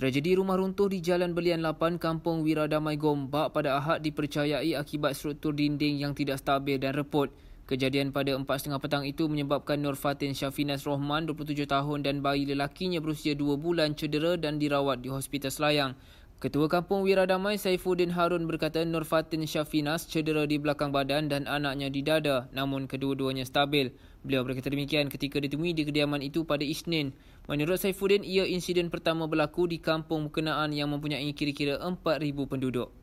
Tragedi rumah runtuh di Jalan Belian 8, Kampung Wiradamai Gombak pada Ahad dipercayai akibat struktur dinding yang tidak stabil dan reput. Kejadian pada 4.30 petang itu menyebabkan Nur Fatin Syafinas Rohman, 27 tahun dan bayi lelakinya berusia 2 bulan cedera dan dirawat di Hospital Selayang. Ketua Kampung Wira Damai Saifuddin Harun berkata Nur Fatin Syafinas cedera di belakang badan dan anaknya di dada namun kedua-duanya stabil. Beliau berkata demikian ketika ditemui di kediaman itu pada Isnin. Menurut Saifuddin, ia insiden pertama berlaku di kampung berkenaan yang mempunyai kira-kira 4,000 penduduk.